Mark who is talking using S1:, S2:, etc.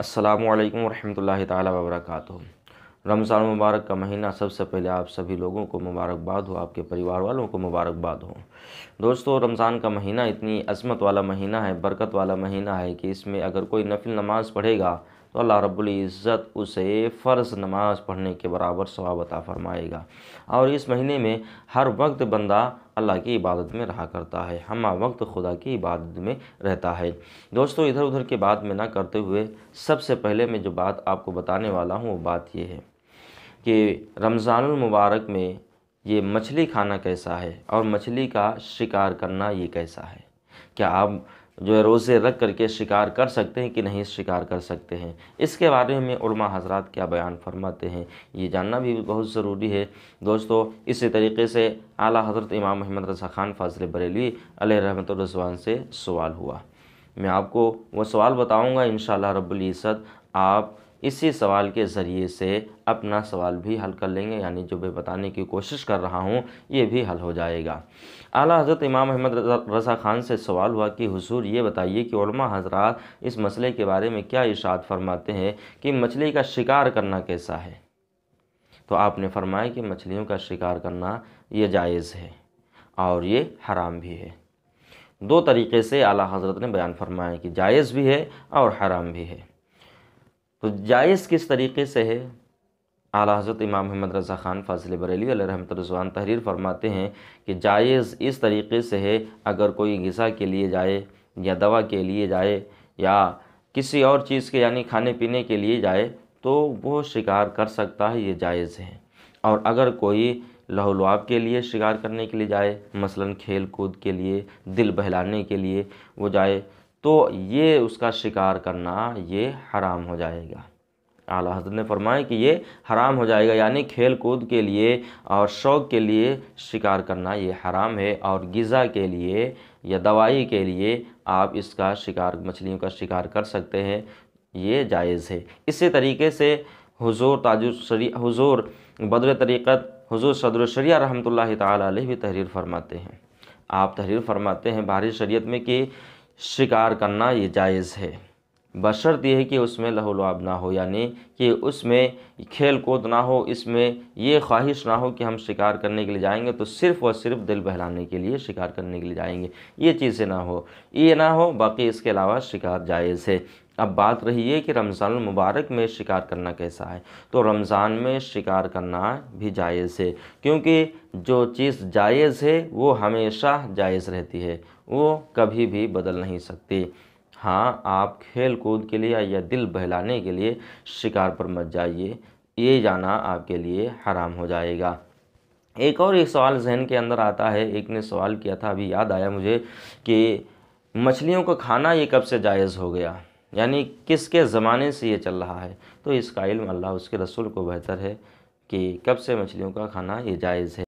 S1: असलकम वरहमल तबरक रमज़ान मुबारक का महीना सबसे पहले आप सभी लोगों को मुबारकबाद हो आपके परिवार वालों को मुबारकबाद हो दोस्तों रमज़ान का महीना इतनी अजमत वाला महीना है बरकत वाला महीना है कि इसमें अगर कोई नफिल नमाज़ पढ़ेगा तो अल्लाह रब्बुल इज़्ज़त उसे फ़र्ज़ नमाज पढ़ने के बराबर सवाब अता फ़रमाएगा और इस महीने में हर वक्त बंदा अल्लाह की इबादत में रहा करता है हम वक्त खुदा की इबादत में रहता है दोस्तों इधर उधर की बात में ना करते हुए सबसे पहले मैं जो बात आपको बताने वाला हूँ वो बात ये है कि रमज़ानमबारक में ये मछली खाना कैसा है और मछली का शिकार करना ये कैसा है क्या आप जो है रोज़े रख करके शिकार कर सकते हैं कि नहीं शिकार कर सकते हैं इसके बारे में उर्मा हजरत क्या बयान फरमाते हैं ये जानना भी बहुत ज़रूरी है दोस्तों इसी तरीके से आला हज़रत इमाम महमद रसा खान फाजिल बरेली रहमत रजवान से सवाल हुआ मैं आपको वह सवाल बताऊँगा इन रब्बुल आप इसी सवाल के ज़रिए से अपना सवाल भी हल कर लेंगे यानी जो मैं बताने की कोशिश कर रहा हूँ ये भी हल हो जाएगा आला हज़रत इमाम अहमद रज़ा ख़ान से सवाल हुआ कि हुजूर ये बताइए कि उलमा हजरात इस मसले के बारे में क्या इशाद फरमाते हैं कि मछली का शिकार करना कैसा है तो आपने फरमाया कि मछलियों का शिकार करना ये जायज़ है और ये हराम भी है दो तरीके से आला हज़रत ने बयान फरमाया कि जायज़ भी है और हराम भी है तो जायज़ किस तरीके से है आला हज़रत इमाम अहमद रज़ा ख़ान फाजिल बरेली रहमतरजवान तहरीर फरमाते हैं कि जायज़ इस तरीके से है अगर कोई गज़ा के लिए जाए या दवा के लिए जाए या किसी और चीज़ के यानी खाने पीने के लिए जाए तो वो शिकार कर सकता है ये जायज़ है और अगर कोई लहूलुआब के लिए शिकार करने के लिए जाए मसलन खेल कूद के लिए दिल बहलाने के लिए वो जाए तो ये उसका शिकार करना ये हराम हो जाएगा आला हजरत ने फरमाया कि ये हराम हो जाएगा यानी खेल कूद के लिए और शौक़ के लिए शिकार करना ये हराम है और गज़ा के लिए या दवाई के लिए आप इसका शिकार मछलियों का शिकार कर सकते हैं ये जायज़ है इसी तरीके से हुजूर शरी हुजूर बदर तरीक़त हुजूर सदर शरिया रहमतुल्लाह ताली भी तहरीर फरमाते हैं आप तहरीर फरमाते हैं बाहरी शरीयत में कि शिकार करना ये जायज़ है बशर्त यह है कि उसमें लहूलुआब ना हो यानी कि उसमें खेल कूद ना हो इसमें ये ख्वाहिश ना हो कि हम शिकार करने के लिए जाएंगे तो सिर्फ़ और सिर्फ दिल बहलाने के लिए शिकार करने के लिए जाएंगे ये चीज़ें ना हो ये ना हो बाकी इसके अलावा शिकार जायज़ है अब बात रही है कि रमज़ान मुबारक में शिकार करना कैसा है तो रमज़ान में शिकार करना भी जायज़ है क्योंकि जो चीज़ जायज़ है वो हमेशा जायज़ रहती है वो कभी भी बदल नहीं सकती हाँ आप खेल कूद के लिए या दिल बहलाने के लिए शिकार पर मत जाइए ये जाना आपके लिए हराम हो जाएगा एक और एक सवाल जहन के अंदर आता है एक ने सवाल किया था अभी याद आया मुझे कि मछलियों का खाना ये कब से जायज़ हो गया यानी किसके ज़माने से ये चल रहा है तो इसका इल्म अल्लाह उसके रसूल को बेहतर है कि कब से मछलियों का खाना ये जायज़ है